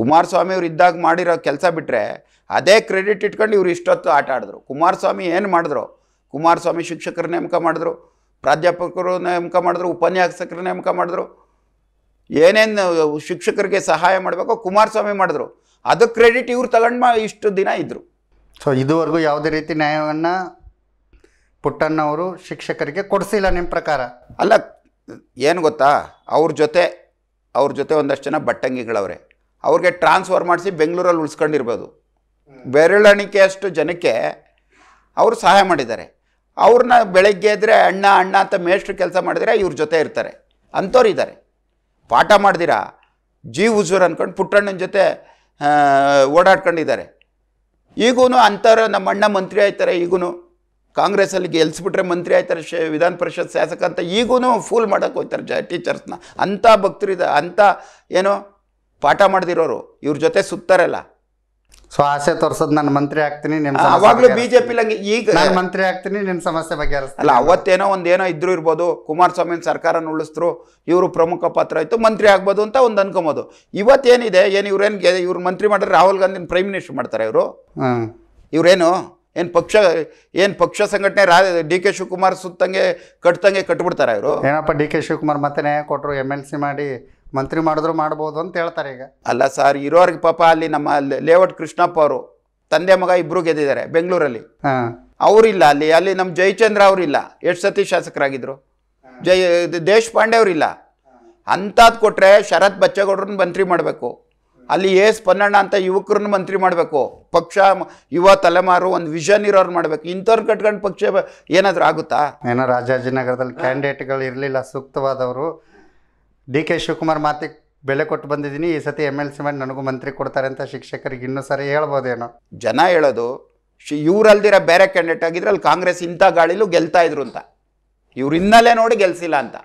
ಕುಮಾರಸ್ವಾಮಿ ಅವ್ರು ಇದ್ದಾಗ ಮಾಡಿರೋ ಕೆಲಸ ಬಿಟ್ಟರೆ ಅದೇ ಕ್ರೆಡಿಟ್ ಇಟ್ಕೊಂಡು ಇವರು ಇಷ್ಟೊತ್ತು ಆಟ ಆಡಿದ್ರು ಕುಮಾರಸ್ವಾಮಿ ಏನು ಮಾಡಿದ್ರು ಕುಮಾರಸ್ವಾಮಿ ಶಿಕ್ಷಕರ ನೇಮಕ ಮಾಡಿದ್ರು ಪ್ರಾಧ್ಯಾಪಕರು ನೇಮಕ ಮಾಡಿದ್ರು ಉಪನ್ಯಾಸಕರು ನೇಮಕ ಮಾಡಿದ್ರು ಏನೇನು ಶಿಕ್ಷಕರಿಗೆ ಸಹಾಯ ಮಾಡಬೇಕು ಕುಮಾರಸ್ವಾಮಿ ಮಾಡಿದ್ರು ಅದು ಕ್ರೆಡಿಟ್ ಇವ್ರು ತಗೊಂಡು ಇಷ್ಟು ದಿನ ಇದ್ದರು ಸೊ ಇದುವರೆಗೂ ಯಾವುದೇ ರೀತಿ ನ್ಯಾಯವನ್ನು ಪುಟ್ಟಣ್ಣವರು ಶಿಕ್ಷಕರಿಗೆ ಕೊಡಿಸಿಲ್ಲ ನಿಮ್ಮ ಪ್ರಕಾರ ಅಲ್ಲ ಏನು ಗೊತ್ತಾ ಅವ್ರ ಜೊತೆ ಅವ್ರ ಜೊತೆ ಒಂದಷ್ಟು ಜನ ಬಟ್ಟಂಗಿಗಳವ್ರೆ ಅವ್ರಿಗೆ ಟ್ರಾನ್ಸ್ಫರ್ ಮಾಡಿಸಿ ಬೆಂಗಳೂರಲ್ಲಿ ಉಳಿಸ್ಕೊಂಡಿರ್ಬೋದು ಬೆರಳಿಕೆಯಷ್ಟು ಜನಕ್ಕೆ ಅವರು ಸಹಾಯ ಮಾಡಿದ್ದಾರೆ ಅವ್ರನ್ನ ಬೆಳಗ್ಗೆ ಇದ್ದರೆ ಅಣ್ಣ ಅಣ್ಣ ಅಂತ ಮೇಷ್ಟ್ರು ಕೆಲಸ ಮಾಡಿದರೆ ಇವ್ರ ಜೊತೆ ಇರ್ತಾರೆ ಅಂಥವ್ರು ಇದ್ದಾರೆ ಪಾಠ ಮಾಡಿದಿರಾ ಜೀ ಹುಜೂರ್ ಅಂದ್ಕೊಂಡು ಪುಟ್ಟಣ್ಣನ ಜೊತೆ ಓಡಾಡ್ಕೊಂಡಿದ್ದಾರೆ ಈಗೂ ಅಂಥವ್ರು ನಮ್ಮ ಅಣ್ಣ ಮಂತ್ರಿ ಆಯ್ತಾರೆ ಈಗೂ ಕಾಂಗ್ರೆಸ್ಸಲ್ಲಿ ಗೆಲ್ಸಿಬಿಟ್ರೆ ಮಂತ್ರಿ ಆಯ್ತಾರೆ ಶೇ ವಿಧಾನ ಪರಿಷತ್ ಶಾಸಕ ಅಂತ ಈಗೂ ಫೂಲ್ ಮಾಡೋಕ್ಕೆ ಹೋಗ್ತಾರೆ ಜ ಟೀಚರ್ಸ್ನ ಅಂಥ ಭಕ್ತರಿದ ಅಂಥ ಏನೋ ಪಾಠ ಮಾಡದಿರೋರು ಇವ್ರ ಜೊತೆ ಸುತ್ತಾರಲ್ಲ ಸೊ ಆಸೆ ತೋರ್ಸೋದು ನಾನು ಮಂತ್ರಿ ಆಗ್ತೀನಿ ನಿಮ್ಮ ಅವಾಗಲೂ ಬಿಜೆಪಿ ಲಂಗೆ ಈಗ ಮಂತ್ರಿ ಆಗ್ತೀನಿ ನಿಮ್ಮ ಸಮಸ್ಯೆ ಬಗ್ಗೆ ಅಲ್ಲ ಅವತ್ತೇನೋ ಒಂದೇನೋ ಇದ್ರು ಇರ್ಬೋದು ಕುಮಾರಸ್ವಾಮಿನ ಸರ್ಕಾರ ಉಳಿಸಿದ್ರು ಇವರು ಪ್ರಮುಖ ಪಾತ್ರ ಇತ್ತು ಮಂತ್ರಿ ಆಗ್ಬೋದು ಅಂತ ಒಂದು ಅನ್ಕೊಬೋದು ಇವತ್ತೇನಿದೆ ಏನು ಇವ್ರೇನು ಇವ್ರು ಮಂತ್ರಿ ಮಾಡಿದ್ರೆ ರಾಹುಲ್ ಗಾಂಧಿನ ಪ್ರೈಮ್ ಮಿನಿಸ್ಟರ್ ಮಾಡ್ತಾರೆ ಇವರು ಇವ್ರೇನು ಏನು ಪಕ್ಷ ಏನು ಪಕ್ಷ ಸಂಘಟನೆ ರಾ ಡಿ ಕೆ ಶಿವಕುಮಾರ್ ಸುತ್ತಂಗೆ ಕಟ್ತಂಗೆ ಕಟ್ಬಿಡ್ತಾರೆ ಇವರು ಏನಪ್ಪ ಡಿ ಕೆ ಶಿವಕುಮಾರ್ ಮತ್ತೆ ಕೊಟ್ಟರು ಎಮ್ ಎಲ್ ಸಿ ಮಾಡಿ ಮಂತ್ರಿ ಮಾಡಿದ್ರು ಮಾಡ್ಬೋದು ಅಂತ ಹೇಳ್ತಾರೆ ಈಗ ಅಲ್ಲ ಸರ್ ಇರೋರಿಗೆ ಪಾಪ ಅಲ್ಲಿ ನಮ್ಮ ಲೇಔಟ್ ಕೃಷ್ಣಪ್ಪ ಅವರು ತಂದೆ ಮಗ ಇಬ್ರು ಗೆದ್ದಿದ್ದಾರೆ ಬೆಂಗಳೂರಲ್ಲಿ ಅವರಿಲ್ಲ ಅಲ್ಲಿ ಅಲ್ಲಿ ನಮ್ಮ ಜಯಚಂದ್ರ ಅವರಿಲ್ಲ ಎಷ್ಟು ಸತಿ ಶಾಸಕರಾಗಿದ್ರು ಜಯ ದೇಶಪಾಂಡೆ ಅವರಿಲ್ಲ ಅಂಥದ್ದು ಕೊಟ್ಟರೆ ಶರತ್ ಬಚ್ಚೇಗೌಡ್ರನ್ನ ಮಂತ್ರಿ ಮಾಡಬೇಕು ಅಲ್ಲಿ ಎ ಪನ್ನಣ್ಣ ಅಂತ ಯುವಕರನ್ನ ಮಂತ್ರಿ ಮಾಡಬೇಕು ಪಕ್ಷ ಯುವ ತಲೆಮಾರು ಒಂದು ವಿಷನ್ ಇರೋರು ಮಾಡಬೇಕು ಇಂಥವ್ರು ಕಟ್ಕೊಂಡು ಪಕ್ಷ ಏನಾದರೂ ಆಗುತ್ತಾ ಏನೋ ರಾಜಾಜಿನಗರದಲ್ಲಿ ಕ್ಯಾಂಡಿಡೇಟ್ಗಳು ಇರಲಿಲ್ಲ ಸೂಕ್ತವಾದವರು ಡಿ ಕೆ ಶಿವಕುಮಾರ್ ಮಾತಿಗೆ ಬೆಲೆ ಕೊಟ್ಟು ಬಂದಿದ್ದೀನಿ ಈ ಸತಿ ಎಮ್ ಎಲ್ ಸಿ ಮಾಡಿ ನನಗೂ ಮಂತ್ರಿ ಕೊಡ್ತಾರೆ ಅಂತ ಶಿಕ್ಷಕರಿಗೆ ಇನ್ನೂ ಸರಿ ಹೇಳ್ಬೋದೇನೋ ಜನ ಹೇಳೋದು ಶಿ ಇವರಲ್ದಿರ ಬೇರೆ ಕ್ಯಾಂಡಿಡೇಟ್ ಆಗಿದ್ರೆ ಅಲ್ಲಿ ಕಾಂಗ್ರೆಸ್ ಇಂಥ ಗಾಳಿಲೂ ಗೆಲ್ತಾ ಇದ್ರು ಅಂತ ಇವ್ರ ಹಿನ್ನೆಲೆ ನೋಡಿ ಗೆಲ್ಸಿಲ್ಲ ಅಂತ